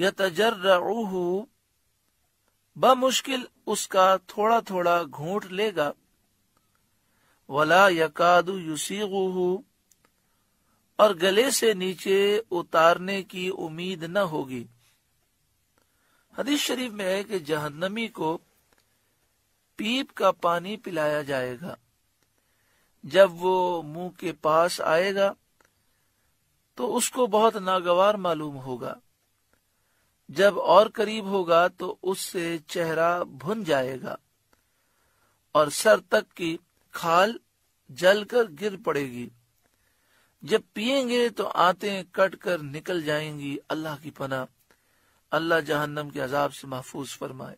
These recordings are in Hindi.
यतजर्रऊहू बमुश्किल उसका थोड़ा थोड़ा घूट लेगा वला यकादु युसीगुहू और गले से नीचे उतारने की उम्मीद न होगी हदीस शरीफ में है कि जहन्नमी को पीप का पानी पिलाया जाएगा जब वो मुंह के पास आएगा तो उसको बहुत नागवार मालूम होगा जब और करीब होगा तो उससे चेहरा भुन जाएगा और सर तक की खाल जलकर गिर पड़ेगी जब पिएंगे तो आते कट कर निकल जाएंगी अल्लाह की पना अल्लाह जहन्नम के अजाब से महफूज फरमाए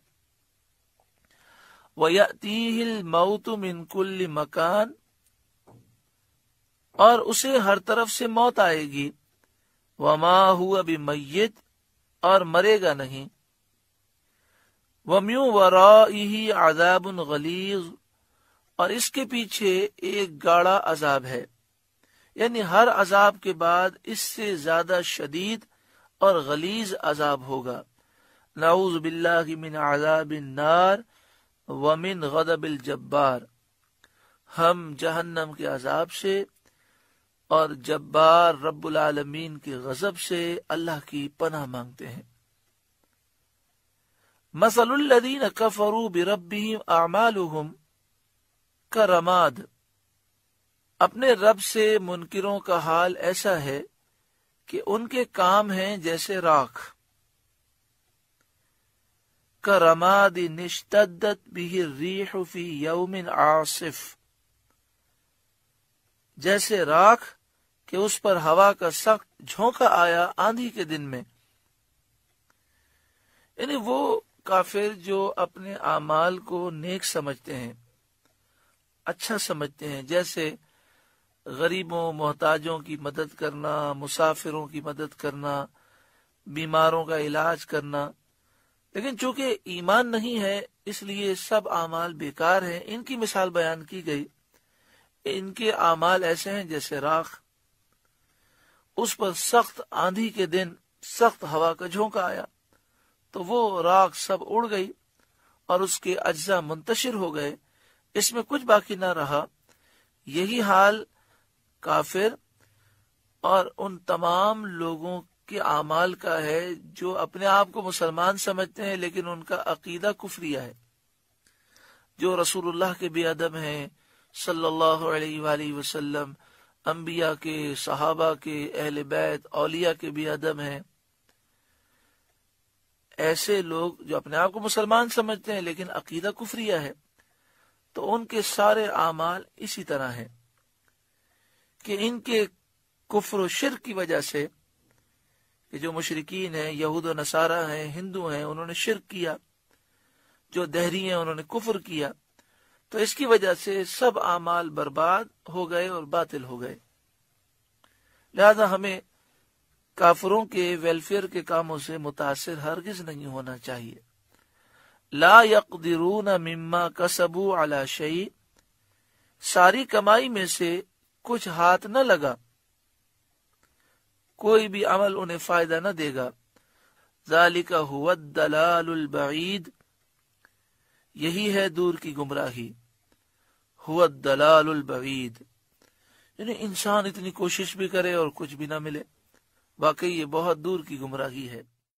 वयातीहिल मऊत मिनकुल्ल मकान और उसे हर तरफ से मौत आएगी वमा हुआ भी मैय और मरेगा नहीं वम्यू वराही आजाबन गलीज और इसके पीछे एक गाढ़ा अजाब है यानी हर अजाब के बाद इससे ज्यादा शदीद और गलीज अजाब होगा नाउज बिल्लामिन आजाबिन नार वमिन गदबिल जब्बार हम जहन्नम के अजाब से और जब्बार रब्बुल आलमीन के गजब से अल्लाह की पनाह मांगते हैं मसलुल्लदीन कफरू बिरबीम आमालुहम का रमाद अपने रब से मुनकरों का हाल ऐसा है कि उनके काम हैं जैसे राख करमाद निश्तदत बिहिर रीह फी यौमिन आसिफ जैसे राख कि उस पर हवा का सख्त झोंका आया आंधी के दिन में यानी वो काफिर जो अपने आमाल को नेक समझते हैं अच्छा समझते हैं जैसे गरीबों मोहताजों की मदद करना मुसाफिरों की मदद करना बीमारों का इलाज करना लेकिन चूंकि ईमान नहीं है इसलिए सब अमाल बेकार हैं इनकी मिसाल बयान की गई इनके अमाल ऐसे हैं जैसे राख उस पर सख्त आंधी के दिन सख्त हवा का झोंका आया तो वो राख सब उड़ गई और उसके अज्जा मुंतशिर हो गए इसमें कुछ बाकी ना रहा यही हाल काफिर और उन तमाम लोगों के अमाल का है जो अपने आप को मुसलमान समझते हैं लेकिन उनका अकीदा कुफरिया है जो रसूलुल्लाह के बेअदब हैं सल्लल्लाहु अलैहि वसल्लम अम्बिया के सहाबा के अहल बैत अलिया के भी अदम है ऐसे लोग जो अपने आप को मुसलमान समझते हैं लेकिन अकीदा कुफरिया है तो उनके सारे अमाल इसी तरह हैं कि इनके कुफर शिर की वजह से कि जो मुशरकिन है यहूद नसारा हैं हिंदू हैं उन्होंने शिरक किया जो दहरी हैं उन्होंने कुफर किया तो इसकी वजह से सब आमाल बर्बाद हो गए और बातिल हो गए लिहाजा हमें काफरों के वेलफेयर के कामों से मुतासर हरगिज नहीं होना चाहिए ला न मिम्मा कसबू अला शई सारी कमाई में से कुछ हाथ न लगा कोई भी अमल उन्हें फायदा न देगा जालिका हुआ दलाल यही है दूर की गुमराही हुआ दलाल बवीद यानी इंसान इतनी कोशिश भी करे और कुछ भी ना मिले वाकई ये बहुत दूर की गुमराही है